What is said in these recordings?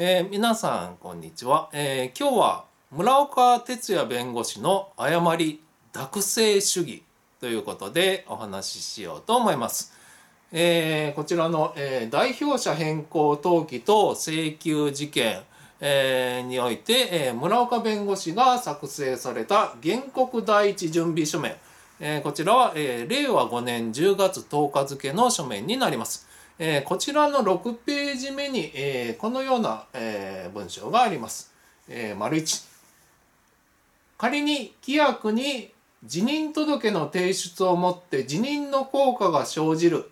えー、皆さんこんにちは、えー、今日は村岡哲也弁護士の誤り濁性主義ということでお話ししようと思います。えー、こちらの、えー、代表者変更登記と請求事件、えー、において、えー、村岡弁護士が作成された原告第一準備書面、えー、こちらは、えー、令和5年10月10日付の書面になります。えー、こちらの6ページ目に、えー、このような、えー、文章があります。えー、丸1仮に規約に辞任届の提出をもって辞任の効果が生じる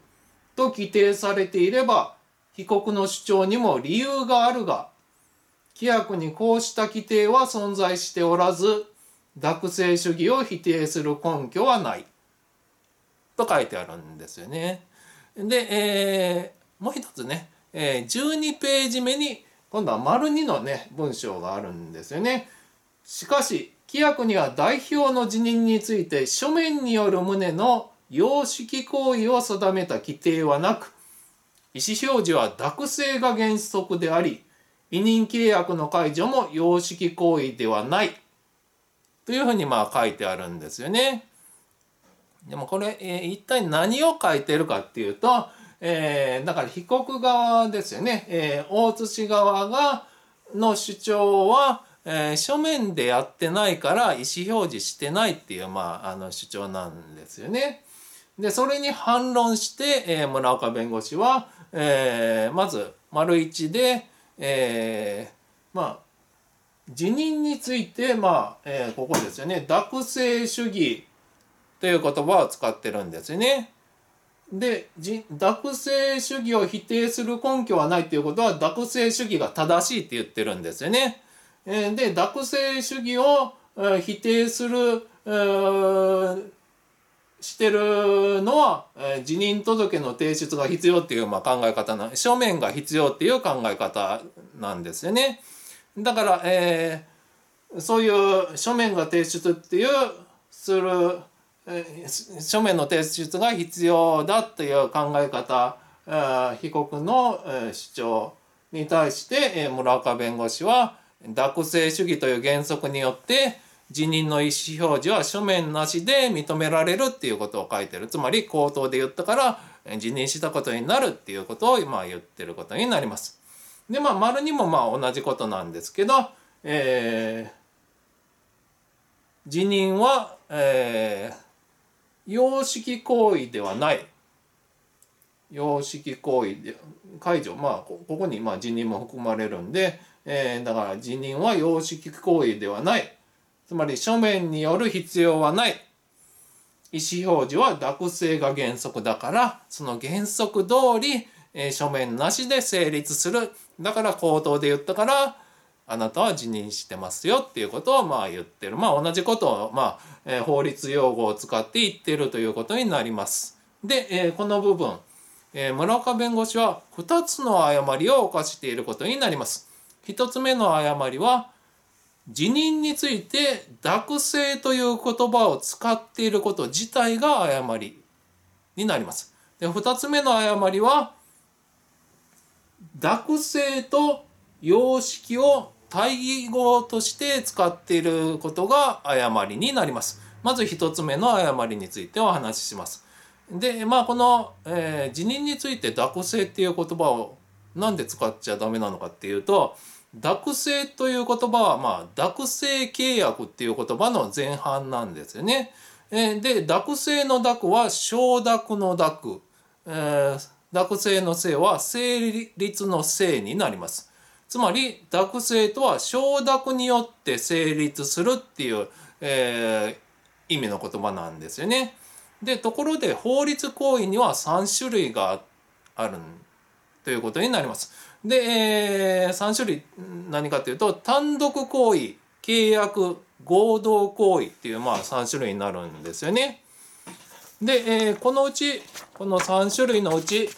と規定されていれば被告の主張にも理由があるが規約にこうした規定は存在しておらず学生主義を否定する根拠はないと書いてあるんですよね。で、えー、もう一つね、えー、12ページ目に今度は丸2のね文章があるんですよね。しかし規約には代表の辞任について書面による旨の様式行為を定めた規定はなく意思表示は濁正が原則であり委任契約の解除も様式行為ではないというふうにまあ書いてあるんですよね。でもこれ、えー、一体何を書いてるかっていうと、えー、だから被告側ですよね、えー、大津氏側がの主張は、えー、書面でやってないから意思表示してないっていう、まあ、あの主張なんですよね。でそれに反論して、えー、村岡弁護士は、えー、まず丸一で、えー、まあ辞任について、まあえー、ここですよね「惰性主義という言葉を使ってるんですね。で、学生主義を否定する根拠はないということは、学生主義が正しいって言ってるんですよね。で、学生主義を否定する、してるのは、辞任届の提出が必要っていう、まあ、考え方な、書面が必要っていう考え方なんですよね。だから、えー、そういう書面が提出っていう、する、書面の提出が必要だという考え方被告の主張に対して村岡弁護士は学生主義という原則によって辞任の意思表示は書面なしで認められるっていうことを書いてるつまり口頭で言ったから辞任したことになるっていうことを今言ってることになります。でまあ丸にもまあ同じことなんですけど、えー、辞任は、えー、様式行為ではない様式行為で解除まあここにまあ辞任も含まれるんで、えー、だから辞任は様式行為ではないつまり書面による必要はない意思表示は学生が原則だからその原則通り、えー、書面なしで成立するだから口頭で言ったからあなたは辞任してますよっていうことをまあ言ってるまあ同じことをまあ、えー、法律用語を使って言ってるということになります。で、えー、この部分、えー、村岡弁護士は2つの誤りを犯していることになります。1つ目の誤りは辞任について学生という言葉を使っていること自体が誤りになります。で2つ目の誤りは学生と様式を対義語として使っていることが誤りになります。まず1つ目の誤りについてお話しします。で、まあこの、えー、辞任について濁性っていう言葉をなんで使っちゃダメなのかっていうと、濁性という言葉は、まあ、濁性契約っていう言葉の前半なんですよね。えで、濁性の濁は承諾の濁、えー、濁性の性は成立の性になります。つまり濁性とは承諾によって成立するっていう、えー、意味の言葉なんですよね。でところで法律行為には3種類があるということになります。で、えー、3種類何かというと単独行為契約合同行為っていうまあ3種類になるんですよね。で、えー、このうちこの3種類のうち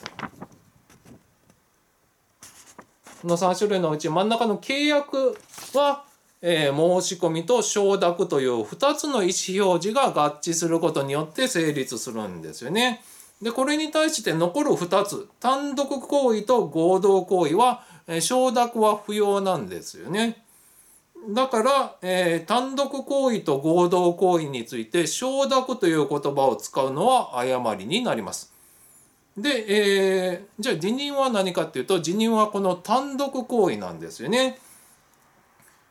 この3種類のうち真ん中の契約は、えー、申し込みと承諾という2つの意思表示が合致することによって成立するんですよね。で、これに対して残る2つ、単独行為と合同行為は、えー、承諾は不要なんですよね。だから、えー、単独行為と合同行為について承諾という言葉を使うのは誤りになります。で、えー、じゃあ辞任は何かっていうと辞任はこの単独行為なんですよね。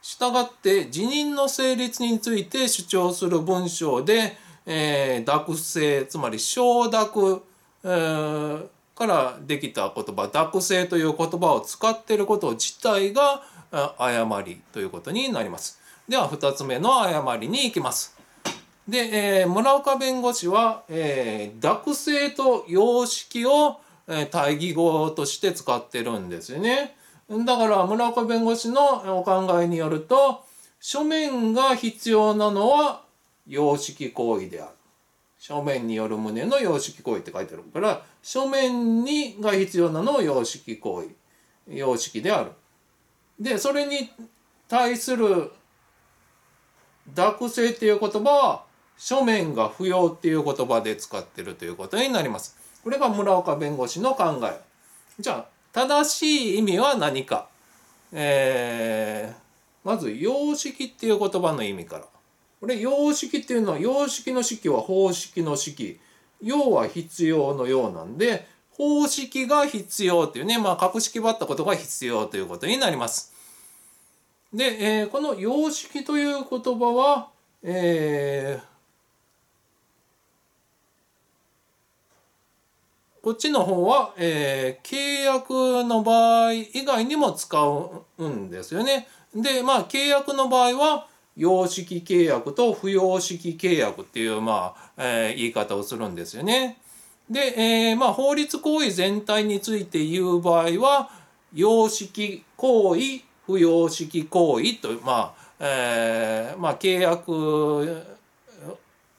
したがって辞任の成立について主張する文章で、えー、濁性つまり承諾、えー、からできた言葉濁性という言葉を使っていること自体が誤りということになります。では2つ目の誤りに行きます。で、えー、村岡弁護士は、えー、学生と様式を、えー、対義語として使ってるんですよね。だから村岡弁護士のお考えによると、書面が必要なのは様式行為である。書面による旨の様式行為って書いてあるから、書面にが必要なのを様式行為、様式である。で、それに対する、濁性っていう言葉は書面が不要っていう言葉で使ってるということになります。これが村岡弁護士の考え。じゃあ、正しい意味は何か。えー、まず、様式っていう言葉の意味から。これ、様式っていうのは、様式の式は方式の式。要は必要のようなんで、方式が必要っていうね、まあ、格式ばったことが必要ということになります。で、えー、この様式という言葉は、えー、こっちの方は、えー、契約の場合以外にも使うんですよね。で、まあ、契約の場合は、様式契約と不様式契約っていう、まあ、えー、言い方をするんですよね。で、えー、まあ、法律行為全体について言う場合は、様式行為、不様式行為と、まあ、えー、まあ、契約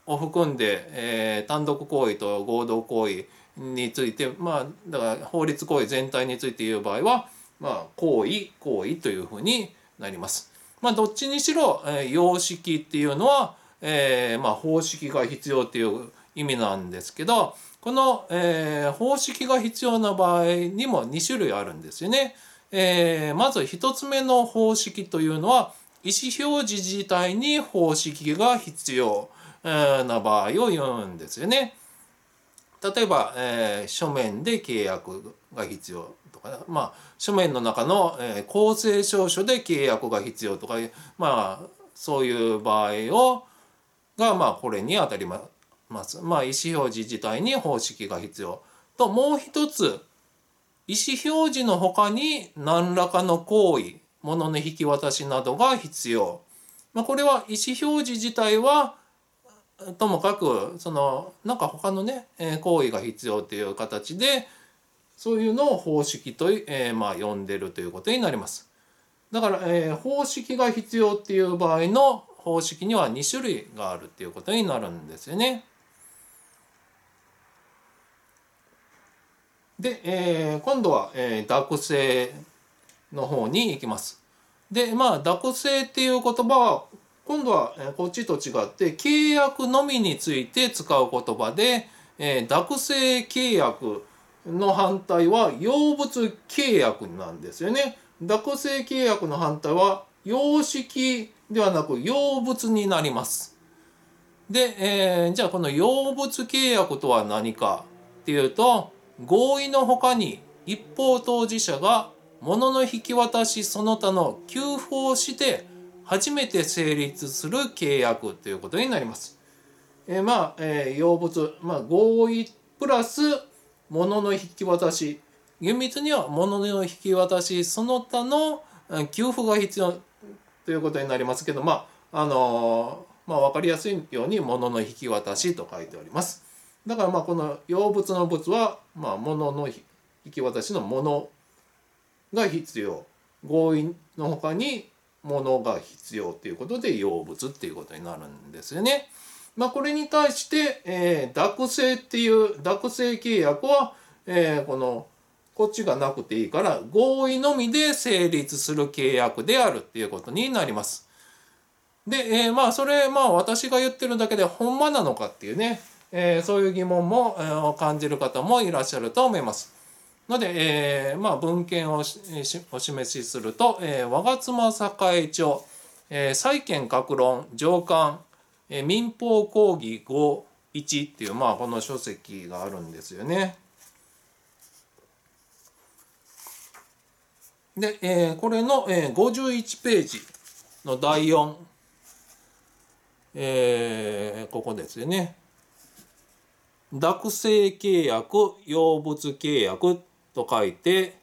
を含んで、えー、単独行為と合同行為、についてまあだから法律行為全体について言う場合はまあ行為行為というふうになります。まあどっちにしろ、えー、様式っていうのは、えー、まあ方式が必要っていう意味なんですけどこの、えー、方式が必要な場合にも2種類あるんですよね。えー、まず1つ目の方式というのは意思表示自体に方式が必要な場合を言うんですよね。例えば、えー、書面で契約が必要とか、まあ、書面の中の、えー、公正証書で契約が必要とか、まあ、そういう場合をが、まあ、これに当たります。まあ、意思表示自体に方式が必要。と、もう一つ、意思表示の他に何らかの行為、物の引き渡しなどが必要。まあ、これは意思表示自体はともかくそのなんか他のね、えー、行為が必要という形でそういうのを方式と、えー、まあ呼んでるということになります。だから、えー、方式が必要っていう場合の方式には2種類があるっていうことになるんですよね。で、えー、今度は、えー、濁の方に行きます。でまあ濁性っていう言葉は今度はこっちと違って契約のみについて使う言葉で、えー、諾性契約の反対は用物契約なんですよね。惰性契約の反対は様式ではなく用物になります。で、えー、じゃあこの用物契約とは何かっていうと合意のほかに一方当事者が物の引き渡しその他の給付をして初めて成立する契約ということになります。えー、まあ、えー、要物、まあ、合意プラス物の引き渡し、厳密には物の引き渡し、その他の給付が必要ということになりますけど、まあ、あのー、まあ、分かりやすいように物の引き渡しと書いております。だからまあこの要物の物はまあ物の引き渡しのものが必要合意のほかにものが必要ということで養物っていうことになるんですよね。まあ、これに対して、えー、濁っていう濁性契約は、えー、このこっちがなくていいから合意のみで成立する契約であるっていうことになります。で、えー、まあそれまあ私が言ってるだけでほんまなのかっていうね、えー、そういう疑問も、えー、感じる方もいらっしゃると思います。ので、えー、まあ、文献をお示しすると、えー、我妻栄町、えー、債権各論上官、えー、民法講義51っていう、まあ、この書籍があるんですよね。で、えー、これの、えー、51ページの第4、えー、ここですよね。諾性契約、用物契約と書いて、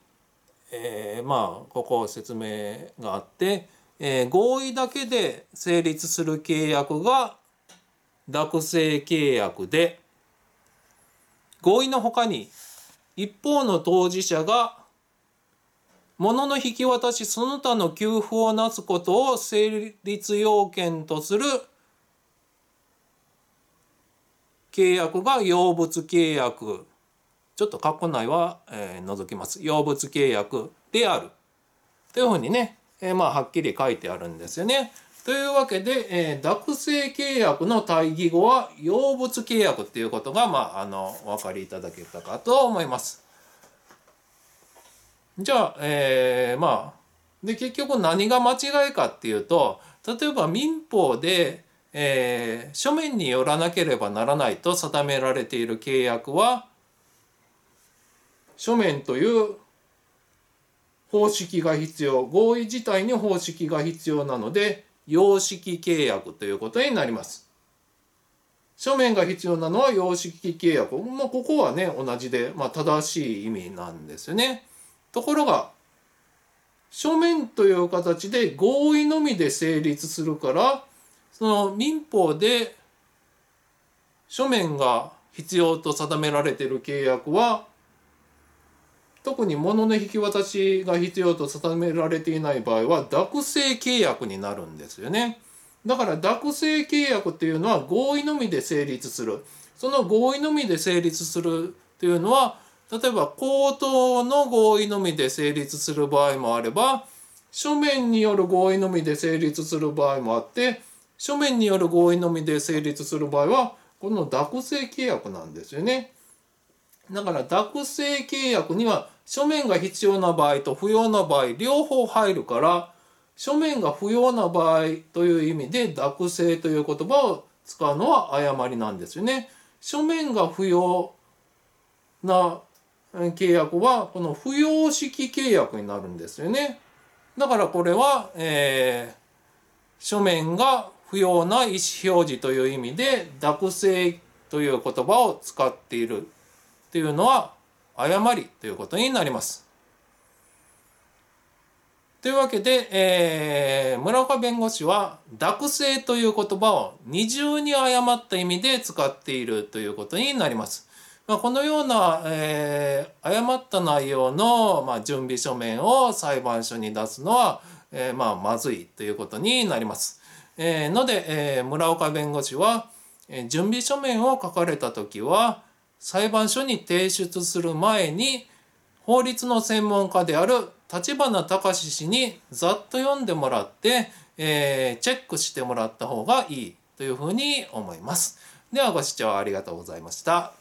えー、まあここ説明があって、えー、合意だけで成立する契約が諾成契約で合意のほかに一方の当事者が物の引き渡しその他の給付をなすことを成立要件とする契約が要物契約ちょっと括弧内は、えー、除きます。用物契約である。というふうにね、えー、まあ、はっきり書いてあるんですよね。というわけで、えー、学生契約の対義語は用物契約っていうことが、まあ、あの、お分かりいただけたかと思います。じゃあ、えー、まあ、で、結局何が間違いかっていうと、例えば民法で、えー、書面によらなければならないと定められている契約は、書面という方式が必要合意自体に方式が必要なので様式契約ということになります書面が必要なのは様式契約、もうここはね同じで、まあ、正しい意味なんですよねところが書面という形で合意のみで成立するからその民法で書面が必要と定められている契約は特に物の引き渡しが必要と定められていない場合は惰性契約になるんですよね。だから惰性契約っていうのは合意のみで成立する。その合意のみで成立するというのは例えば口頭の合意のみで成立する場合もあれば書面による合意のみで成立する場合もあって書面による合意のみで成立する場合はこの惰性契約なんですよね。だから学生契約には書面が必要な場合と不要な場合両方入るから書面が不要な場合という意味で学生という言葉を使うのは誤りなんですよね。書面が不要な契約はこの不要式契約になるんですよね。だからこれは、えー、書面が不要な意思表示という意味で、濁性という言葉を使っているっていうのは誤りということになります。というわけで、えー、村岡弁護士は濁性という言葉を二重に誤った意味で使っているということになります。まあ、このような、えー、誤った内容の、まあ、準備書面を裁判所に出すのは、えー、まあ、まずいということになります。えー、ので、えー、村岡弁護士は、えー、準備書面を書かれた時は、裁判所に提出する前に法律の専門家である立花隆氏にざっと読んでもらって、えー、チェックしてもらった方がいいというふうに思います。ではご視聴ありがとうございました。